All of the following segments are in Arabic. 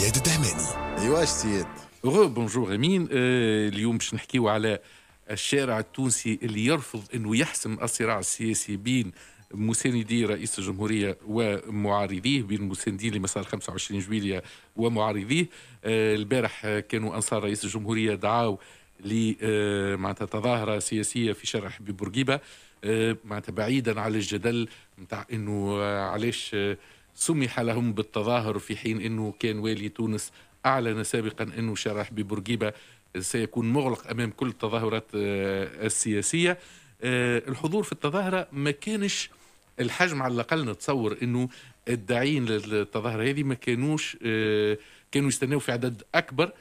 زياد الدهماني ايوا زياد بونجور امين آه، اليوم باش نحكيو على الشارع التونسي اللي يرفض انه يحسم الصراع السياسي بين مساندي رئيس الجمهوريه ومعارضيه بين مساندين لمسار 25 جويليه ومعارضيه آه، البارح كانوا انصار رئيس الجمهوريه دعاو ل آه، معناتها تظاهره سياسيه في شارع حبيب بورقيبه معناتها بعيدا على الجدل نتاع انه علاش سمح لهم بالتظاهر في حين أنه كان والي تونس أعلن سابقا أنه شرح ببورقيبة سيكون مغلق أمام كل التظاهرات آه، السياسية آه، الحضور في التظاهرة ما كانش الحجم على الأقل نتصور أنه الداعين للتظاهرة هذه ما كانوش آه، كانوا يستناو في عدد أكبر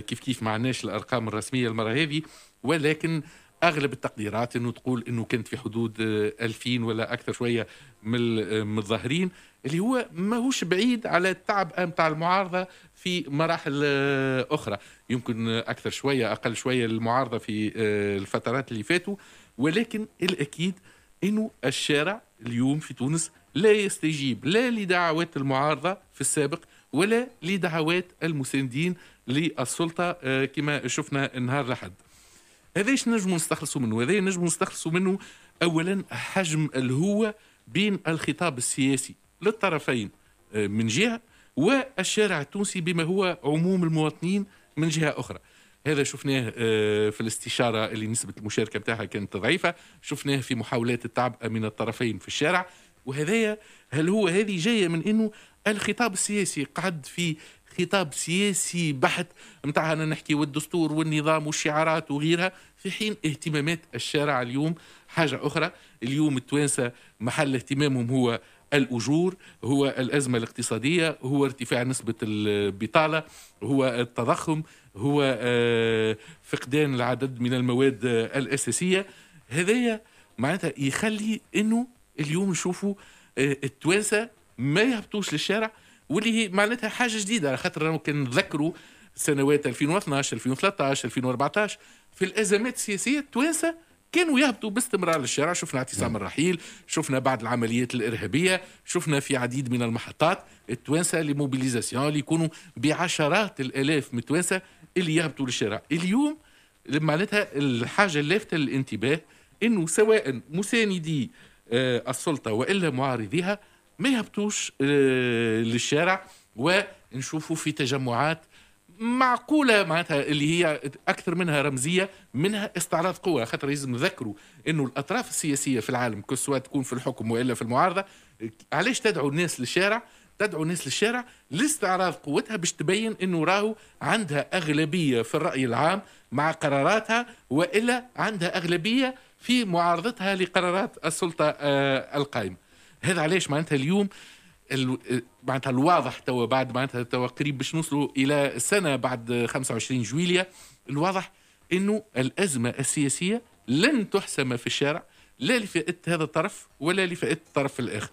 كيف كيف معناش الأرقام الرسمية المرة هذه ولكن اغلب التقديرات انه تقول انه كانت في حدود 2000 آه، ولا اكثر شويه من آه، الظاهرين اللي هو ماهوش بعيد على التعب نتاع المعارضه في مراحل آه، اخرى يمكن اكثر شويه اقل شويه المعارضه في الفترات اللي فاتوا ولكن الاكيد انه الشارع اليوم في تونس لا يستجيب لا لدعوات المعارضه في السابق ولا لدعوات المساندين للسلطه كما شفنا النهار الاحد هذا ايش نجم نستخلصوا منه هذا نجم نستخلصوا منه اولا حجم الهوة بين الخطاب السياسي للطرفين آه، من جهه والشارع التونسي بما هو عموم المواطنين من جهه اخرى هذا شفناه آه، في الاستشاره اللي نسبه المشاركه بتاعها كانت ضعيفه شفناه في محاولات التعبئه من الطرفين في الشارع وهذايا هل هو هذه جايه من انه الخطاب السياسي قعد في خطاب سياسي بحت نتاع أنا نحكي والدستور والنظام والشعارات وغيرها في حين اهتمامات الشارع اليوم حاجة أخرى اليوم التوانسة محل اهتمامهم هو الأجور هو الأزمة الاقتصادية هو ارتفاع نسبة البطالة هو التضخم هو آه، فقدان العدد من المواد آه، الأساسية هذايا معناتها يخلي أنه اليوم نشوفوا آه، التوانسة ما يهبطوش للشارع واللي هي معناتها حاجه جديده على خاطر كان نتذكروا سنوات 2012 2013 2014 في الازمات السياسيه التوانسه كانوا يهبطوا باستمرار للشارع شفنا اعتصام نعم. الرحيل شفنا بعض العمليات الارهابيه شفنا في عديد من المحطات التوانسه لموبيليزاسيون اللي يكونوا بعشرات الالاف من التوانسه اللي يهبطوا للشارع اليوم معناتها الحاجه اللافته للانتباه انه سواء مساندي آه، السلطه والا معارضيها ما يهبطوش آه، للشارع ونشوفوا في تجمعات معقولة معناتها اللي هي أكثر منها رمزية منها استعراض قوة خاطر لازم نذكروا أنه الأطراف السياسية في العالم كل سواء تكون في الحكم وإلا في المعارضة علاش تدعو الناس للشارع تدعو الناس للشارع لاستعراض قوتها باش تبين انه راهو عندها اغلبيه في الراي العام مع قراراتها والا عندها اغلبيه في معارضتها لقرارات السلطه آه، القائمه هذا علاش معناتها اليوم ال... معناتها الواضح توا بعد معناتها توا قريب باش نوصلوا الى سنه بعد 25 جويليا الواضح انه الازمه السياسيه لن تحسم في الشارع لا لفائده هذا الطرف ولا لفائده الطرف الاخر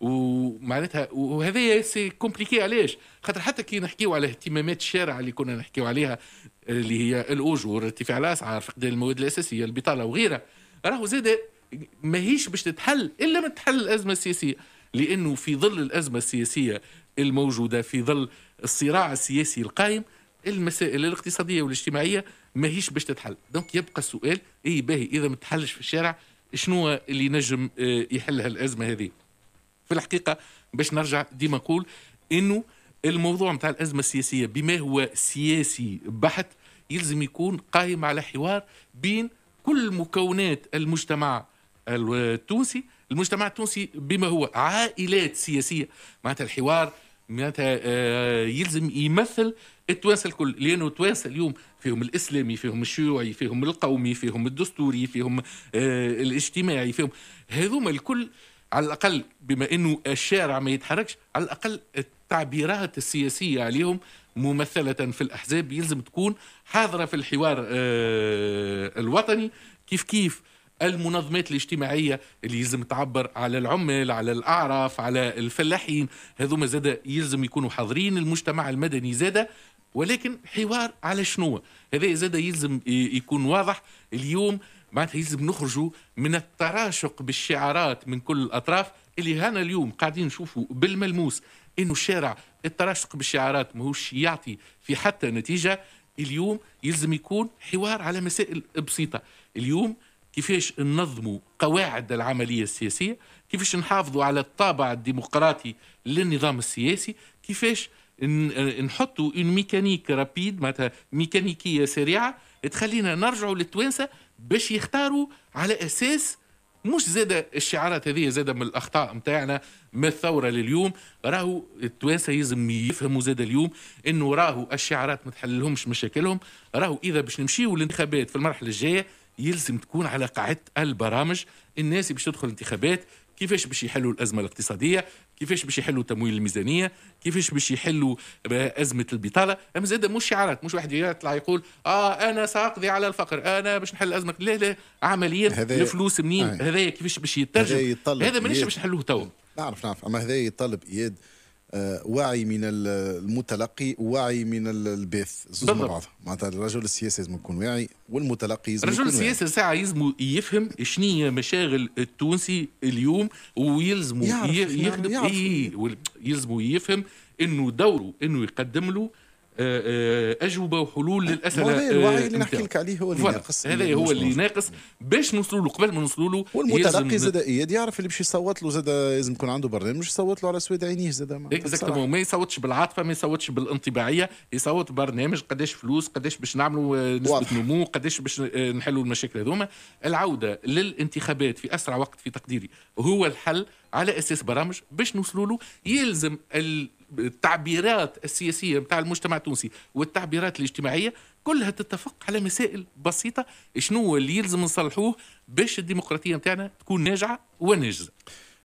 ومعناتها وهذا سي كومبليكي علاش خاطر حتى كي نحكيو على اهتمامات الشارع اللي كنا نحكيو عليها اللي هي الاجور ارتفاع الاسعار فقدان المواد الاساسيه البطاله وغيرها راهو زاد ماهيش باش تتحل الا ما تحل الازمه السياسيه لانه في ظل الازمه السياسيه الموجوده في ظل الصراع السياسي القائم المسائل الاقتصاديه والاجتماعيه ماهيش باش تتحل دونك يبقى السؤال اي باهي اذا ما تحلش في الشارع شنو اللي نجم آه، يحل هالازمه هذه في الحقيقه باش نرجع ديما نقول انه الموضوع نتاع الازمه السياسيه بما هو سياسي بحت يلزم يكون قائم على حوار بين كل مكونات المجتمع التونسي المجتمع التونسي بما هو عائلات سياسيه معناتها الحوار معناتها آه، يلزم يمثل التوانسه الكل لانه التوانسه اليوم فيهم الاسلامي فيهم الشيوعي فيهم القومي فيهم الدستوري فيهم آه، الاجتماعي فيهم هذوما الكل على الاقل بما انه الشارع ما يتحركش على الاقل التعبيرات السياسيه عليهم ممثله في الاحزاب يلزم تكون حاضره في الحوار آه، الوطني كيف كيف المنظمات الاجتماعيه اللي يلزم تعبر على العمال على الاعراف على الفلاحين هذوما زاد يلزم يكونوا حاضرين المجتمع المدني زاد ولكن حوار على شنو هذا زاد يلزم يكون واضح اليوم معناتها يلزم نخرجوا من التراشق بالشعارات من كل الاطراف اللي هنا اليوم قاعدين نشوفوا بالملموس انه الشارع التراشق بالشعارات ماهوش يعطي في حتى نتيجه اليوم يلزم يكون حوار على مسائل بسيطه اليوم كيفاش ننظموا قواعد العمليه السياسيه كيفاش نحافظوا على الطابع الديمقراطي للنظام السياسي كيفاش نحطوا اون ميكانيك رابيد معناتها ميكانيكيه سريعه تخلينا نرجعوا للتوانسه باش يختاروا على اساس مش زاد الشعارات هذه زاد من الاخطاء نتاعنا من الثوره لليوم راهو التوانسه لازم يفهموا زاد اليوم انه راهو الشعارات ما تحللهمش مشاكلهم راهو اذا باش نمشيو للانتخابات في المرحله الجايه يلزم تكون على قاعده البرامج الناس باش تدخل الانتخابات كيفاش باش يحلوا الازمه الاقتصاديه كيفاش باش يحلوا تمويل الميزانيه كيفاش باش يحلوا ازمه البطاله اما زاد مش شعارات مش واحد يطلع يقول اه انا ساقضي على الفقر انا باش نحل ازمه لا لا عمليا الفلوس منين هذايا كيفاش باش يترجم هذا مانيش باش نحلوه تو نعرف نعرف اما هذا يطلب اياد آه، وعي من المتلقي وعي من الباث زوج مع بعض معناتها الرجل السياسي لازم يكون واعي والمتلقي لازم الرجل السياسي ساعة يلزم يفهم شنو هي مشاغل التونسي اليوم ويلزموا يخدم يعرف. إيه، يلزموا يفهم انه دوره انه يقدم له آه، آه، اجوبه وحلول للاسئله الوعي اللي آه، نحكي لك عليه هو اللي ناقص هذا هو اللي ناقص باش نوصلوا له قبل ما نوصلوا له والمتلقي زاد اياد يعرف اللي باش يصوت له زاد لازم يكون عنده برنامج يصوت له على سويد عينيه زاد اكزاكتومون ما يصوتش بالعاطفه ما يصوتش بالانطباعيه يصوت برنامج قداش فلوس قداش باش نعملوا نسبه نمو قداش باش نحلوا المشاكل هذوما العوده للانتخابات في اسرع وقت في تقديري هو الحل على اساس برامج باش نوصلوا له يلزم التعبيرات السياسيه نتاع المجتمع التونسي والتعبيرات الاجتماعيه كلها تتفق على مسائل بسيطه شنو اللي يلزم نصلحوه باش الديمقراطيه نتاعنا تكون ناجعه وناجزه